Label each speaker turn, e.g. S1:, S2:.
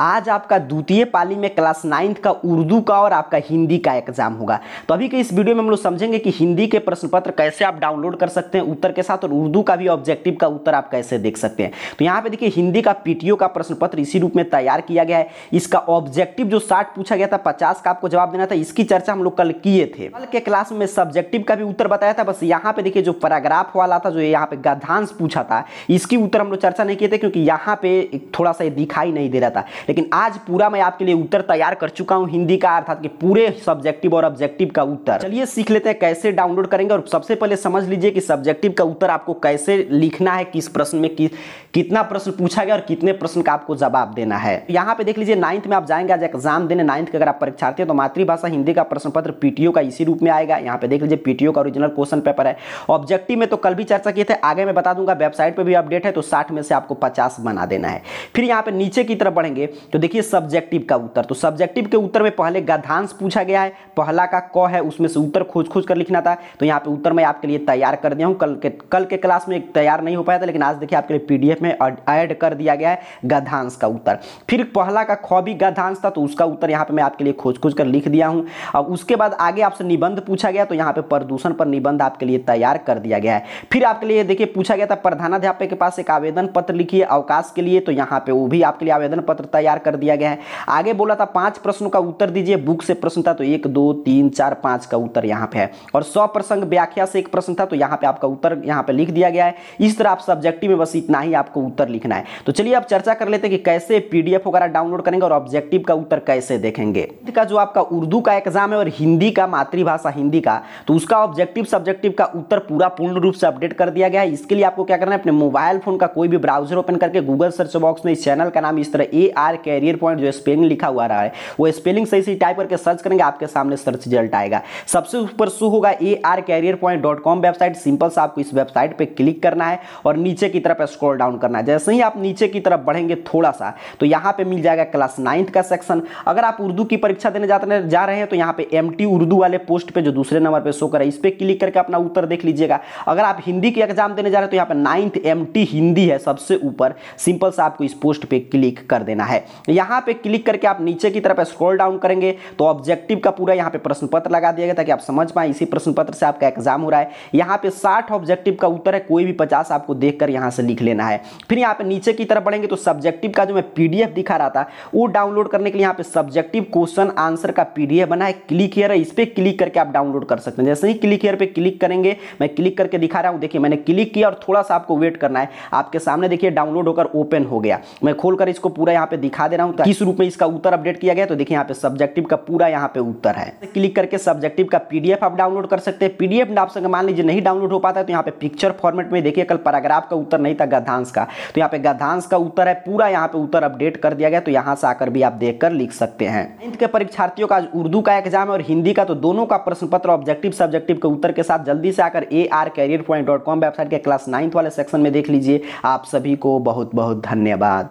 S1: आज आपका द्वितीय पाली में क्लास नाइन्थ का उर्दू का और आपका हिंदी का एग्जाम होगा तो अभी के इस वीडियो में हम लोग समझेंगे कि हिंदी के प्रश्न पत्र कैसे आप डाउनलोड कर सकते हैं उत्तर के साथ और उर्दू का भी ऑब्जेक्टिव का उत्तर आप कैसे देख सकते हैं तो यहाँ पे देखिए हिंदी का पीटीओ का प्रश्न पत्र इसी रूप में तैयार किया गया है इसका ऑब्जेक्टिव जो साठ पूछा गया था पचास का आपको जवाब देना था इसकी चर्चा हम लोग कल किए थे कल के क्लास में सब्जेक्टिव का भी उत्तर बताया था बस यहाँ पे देखिए जो पैराग्राफ वाला था जो यहाँ पे गधांश पूछा था इसकी उत्तर हम लोग चर्चा नहीं किए थे क्योंकि यहाँ पे थोड़ा सा दिखाई नहीं दे रहा था लेकिन आज पूरा मैं आपके लिए उत्तर तैयार कर चुका हूँ हिंदी का अर्थात कि पूरे सब्जेक्टिव और ऑब्जेक्टिव का उत्तर चलिए सीख लेते हैं कैसे डाउनलोड करेंगे और सबसे पहले समझ लीजिए कि सब्जेक्टिव का उत्तर आपको कैसे लिखना है किस प्रश्न में किस कितना प्रश्न पूछा गया और कितने प्रश्न का आपको जवाब देना है यहाँ पे देख लीजिए नाइन्थ में आप जाएंगे आज एग्जाम देने नाइन्थ के अगर आप परीक्षार्थी हैं तो मातृभाषा हिंदी का प्रश्न पत्र पीटीओ का इसी रूप में आएगा यहाँ पे देख लीजिए पीटीओ का ओरिजिनल क्वेश्चन पेपर है ऑब्जेक्टिव में तो कल भी चर्चा किए थे आगे मैं बता दूंगा वेबसाइट पर भी अपडेट है तो साठ में से आपको पचास बना देना है फिर यहाँ पे नीचे की तरफ बढ़ेंगे तो देखिए सब्जेक्टिव का उत्तर तो सब्जेक्टिव के उत्तर में पहले गधांश पूछा गया है पहला का क है उसमें से उत्तर खोज खोज कर लिखना था तो यहाँ पे उत्तर मैं आपके लिए तैयार कर दिया हूँ कल के कल के क्लास में तैयार नहीं हो पाया था लेकिन आज देखिए आपके लिए पीडीएफ में में ऐड कर दिया गया है गधांश का उत्तर फिर पहला का ख भी गधांश था तो उसका उत्तर यहाँ पे मैं आपके लिए खोज खोज कर लिख दिया हूँ अब उसके बाद आगे आपसे निबंध पूछा गया तो यहाँ पे प्रदूषण पर निबंध आपके लिए तैयार कर दिया गया है फिर आपके लिए देखिए पूछा गया था प्रधानाध्यापक के पास एक आवेदन पत्र लिखिए अवकाश के लिए तो यहाँ पे वो भी आपके लिए आवेदन पत्र तैयार कर दिया गया है आगे बोला था पांच प्रश्नों का उत्तर दीजिए बुक से प्रश्न था तो एक दो तीन चार पाँच का उत्तर यहाँ पे है और सौ प्रसंग व्याख्या से एक प्रश्न था तो यहाँ पे आपका उत्तर यहाँ पे लिख दिया गया है इस तरह आप सब्जेक्टिव में बस इतना ही आप आपको उत्तर लिखना है तो चलिए आप चर्चा कर लेते हैं कि कैसे पीडीएफ वगैरह डाउनलोड करेंगे और ऑब्जेक्टिव का उत्तर कैसे देखेंगे का जो आपका उर्दू का एग्जाम है और हिंदी का मातृभाषा हिंदी का तो उसका ऑब्जेक्टिव सब्जेक्टिव का उत्तर पूरा पूर्ण रूप से अपडेट कर दिया गया है इसके लिए आपको क्या करना है अपने मोबाइल फोन का कोई भी ब्राउजर ओपन करके गूगल सर्च बॉक्स में इस चैनल का नाम इस तरह ए आर कैरियर पॉइंट जो स्पेलिंग लिखा हुआ रहा है वो स्पेलिंग सही सही टाइप करके सर्च करेंगे आपके सामने सर्च रिजल्ट आएगा सबसे ऊपर शू होगा A R career point dot com website simple सा आपको इस वेबसाइट पर क्लिक करना है और नीचे की तरफ स्क्रॉल डाउन करना है जैसे ही आप नीचे की तरफ बढ़ेंगे थोड़ा सा तो यहाँ पे मिल जाएगा क्लास नाइन्थ का सेक्शन अगर आप उर्दू की परीक्षा देने जाते जा रहे हैं तो यहाँ पे एम उर्दू वाले पोस्ट पे जो दूसरे नंबर पे शो कर इस पर क्लिक करके अपना उत्तर देख लीजिएगा अगर आप हिंदी की एग्जाम देने जा रहे हैं तो यहाँ पे नाइन्थ एम हिंदी है सबसे ऊपर सिंपल सा आपको इस पोस्ट पर क्लिक कर देना है यहाँ पर क्लिक करके आप नीचे की तरफ स्क्रोल डाउन करेंगे तो ऑब्जेक्टिव का पूरा यहाँ पे प्रश्न पत्र लगा दिया गया ताकि आप समझ पाए इसी प्रश्न पत्र से आपका एग्जाम हो रहा है यहाँ पे साठ ऑब्जेक्टिव का उत्तर है कोई भी पचास आपको देखकर यहाँ से लिख लेना है फिर यहाँ पे नीचे की तरफ बढ़ेंगे तो सब्जेक्टिव का जो मैं पीडीएफ दिखा रहा था वो डाउनलोड करने के लिए यहाँ पे सब्जेक्टिव क्वेश्चन आंसर का पीडीएफ बना है क्लिक हेयर है इस पर क्लिक करके आप डाउनलोड कर सकते हैं जैसे ही क्लिक हेयर पे क्लिक करेंगे मैं क्लिक करके दिखा रहा हूँ देखिए मैंने क्लिक किया और थोड़ा सा आपको वेट करना है आपके सामने देखिए डाउनलोड होकर ओपन हो गया मैं खोलकर इसको पूरा यहाँ पे दिखा दे रहा हूँ किस रूप में इसका उत्तर अपडेट किया गया तो देखिए यहाँ पे सब्जेक्टिव का पूरा यहाँ पे उत्तर है क्लिक करके सब्जेक्टिव का पीडीएफ आप डाउनलोड कर सकते हैं पीडीएफ आप मान लीजिए नहीं डाउनलोड हो पाता तो यहाँ पे पिक्चर फॉर्मेट में देखिए कल पैराग्राफ का उत्तर नहीं था गद्धांश का तो यहाँ पे गद्यांश का उत्तर है पूरा यहाँ पे उत्तर अपडेट कर दिया गया तो यहाँ से आकर भी आप देख लिख सकते हैं नाइन्थ के परीक्षार्थियों का उर्दू का एग्जाम है और हिंदी का तो दोनों का प्रश्न पत्र ऑब्जेक्टिव सब्जेक्टिव के उत्तर के साथ जल्दी से आकर A R career point dot com website के क्लास नाइन्थ वाले सेक्शन में देख लीजिए आप सभी को बहुत बहुत धन्यवाद